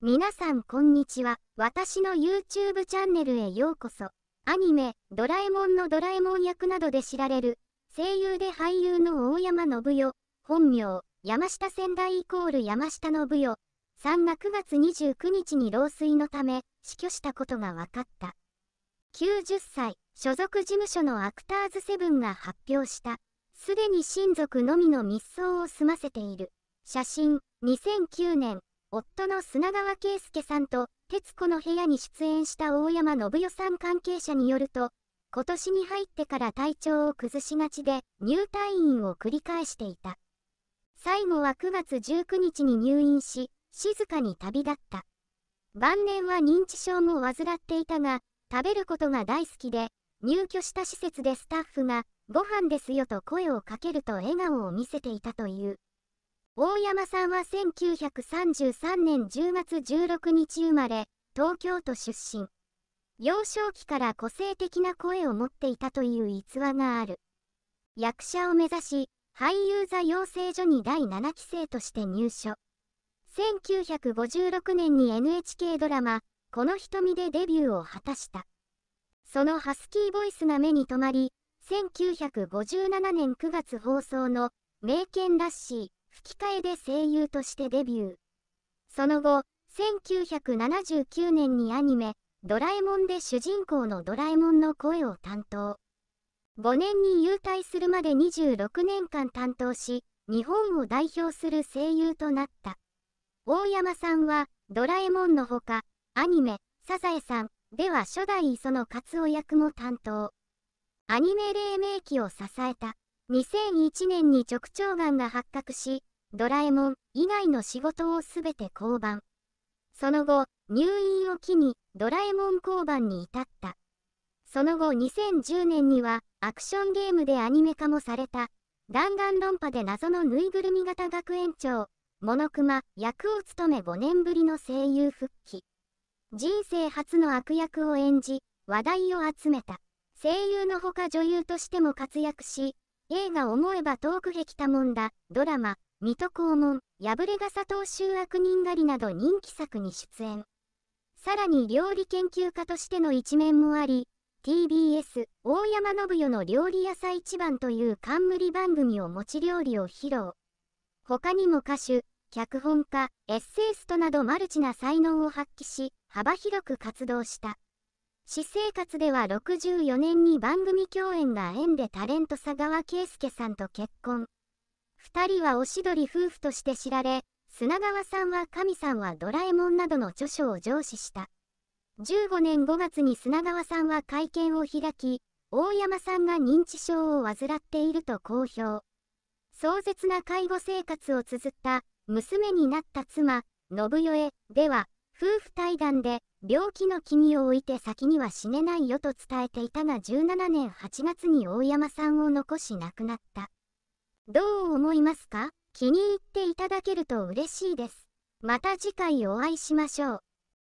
皆さんこんにちは。私の YouTube チャンネルへようこそ。アニメ、ドラえもんのドラえもん役などで知られる、声優で俳優の大山信代、本名、山下仙台イコール山下信代、さんが9月29日に老衰のため、死去したことが分かった。90歳、所属事務所のアクターズセブンが発表した、すでに親族のみの密葬を済ませている。写真、2009年、夫の砂川圭介さんと、徹子の部屋に出演した大山信代さん関係者によると、今年に入ってから体調を崩しがちで、入退院を繰り返していた。最後は9月19日に入院し、静かに旅立った。晩年は認知症も患っていたが、食べることが大好きで、入居した施設でスタッフが、ご飯ですよと声をかけると笑顔を見せていたという。大山さんは1933年10月16日生まれ、東京都出身。幼少期から個性的な声を持っていたという逸話がある。役者を目指し、俳優座養成所に第7期生として入所。1956年に NHK ドラマ、この瞳でデビューを果たした。そのハスキーボイスが目に留まり、1957年9月放送の名犬ラッシー、吹き替えで声優としてデビュー。その後、1979年にアニメ、ドラえもんで主人公のドラえもんの声を担当。5年に勇退するまで26年間担当し、日本を代表する声優となった。大山さんは、ドラえもんのほか、アニメ、サザエさん、では初代磯野勝夫役も担当。アニメ黎明期を支えた。2001年に直腸がんが発覚し、ドラえもん以外の仕事をすべて降板。その後、入院を機にドラえもん降板に至った。その後2010年にはアクションゲームでアニメ化もされた、弾丸論破で謎のぬいぐるみ型学園長、モノクマ役を務め5年ぶりの声優復帰。人生初の悪役を演じ、話題を集めた。声優のほか女優としても活躍し、映画思えば遠くへ来たもんだ、ドラマ、水戸黄門、破れ傘東州悪人狩りなど人気作に出演。さらに料理研究家としての一面もあり、TBS 大山信代の料理屋さ一番という冠番組を持ち料理を披露。他にも歌手、脚本家、エッセイストなどマルチな才能を発揮し、幅広く活動した。私生活では64年に番組共演が縁でタレント佐川圭介さんと結婚。2人はおしどり夫婦として知られ、砂川さんは神さんはドラえもんなどの著書を上司した。15年5月に砂川さんは会見を開き、大山さんが認知症を患っていると公表。壮絶な介護生活を綴った娘になった妻、信代では、夫婦対談で、病気の君を置いて先には死ねないよと伝えていたが17年8月に大山さんを残し亡くなった。どう思いますか気に入っていただけると嬉しいです。また次回お会いしましょう。